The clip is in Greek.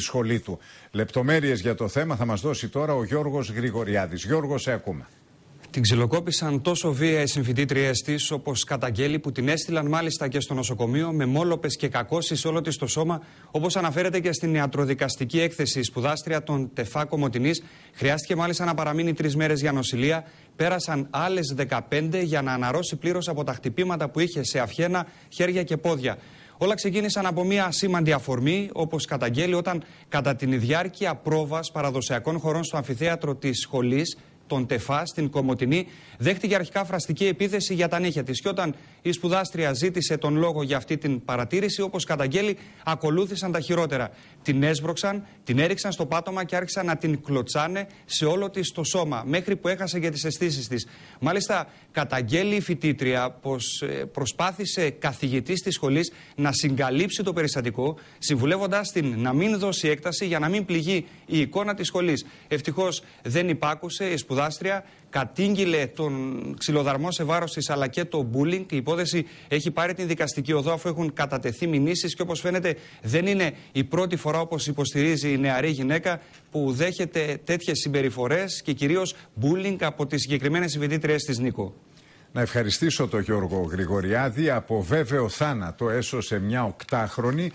...η σχολή του. Λεπτομέρειες για το θέμα θα μας δώσει τώρα ο Γιώργος Γρηγοριάδης. Γιώργος, σε ακούμε. Την ξυλοκόπησαν τόσο βία οι συμφοιτήτριε της, όπως καταγγέλει, που την έστειλαν μάλιστα και στο νοσοκομείο με μόλοπες και κακώσεις όλο της το σώμα, όπως αναφέρεται και στην ιατροδικαστική έκθεση. Η σπουδάστρια των Τεφάκο Μωτινής. χρειάστηκε μάλιστα να παραμείνει τρεις μέρες για νοσηλεία. Πέρασαν άλλες 15 για να αναρρώσει πλήρως από τα χτυπήματα που είχε σε αυχένα, χέρια και πόδια. Όλα ξεκίνησαν από μια σήμαντη αφορμή, όπως καταγγέλει όταν κατά την διάρκεια πρόβας παραδοσιακών χωρών στο αμφιθέατρο της σχολής τον Τεφά στην Κομοτινή, δέχτηκε αρχικά φραστική επίθεση για τα νύχια της. Και όταν η σπουδάστρια ζήτησε τον λόγο για αυτή την παρατήρηση, όπως καταγγέλει, ακολούθησαν τα χειρότερα. Την έσβρωξαν, την έριξαν στο πάτωμα και άρχισαν να την κλωτσάνε σε όλο της το σώμα, μέχρι που έχασε για τις αισθήσεις της. Μάλιστα, καταγγέλει η φοιτήτρια πως ε, προσπάθησε καθηγητής της σχολής να συγκαλύψει το περιστατικό, συμβουλεύοντας την να μην δώσει έκταση για να μην πληγεί η εικόνα της σχολής. Ευτυχώς δεν υπάκουσε, η σπουδάστρια κατήγγειλε τον ξυλοδαρμό σε βάρος της αλλά και το bullying. Η υπόθεση έχει πάρει την δικαστική οδό αφού έχουν κατατεθεί μηνύσεις και όπως φαίνεται δεν είναι η πρώτη φορά όπως υποστηρίζει η νεαρή γυναίκα που δέχεται τέτοιες συμπεριφορές και κυρίως bullying από τις συγκεκριμένες συμβητήτριε της Νίκο. Να ευχαριστήσω τον Γιώργο Γρηγοριάδη από βέβαιο θάνατο έσωσε μια οκτάχρονη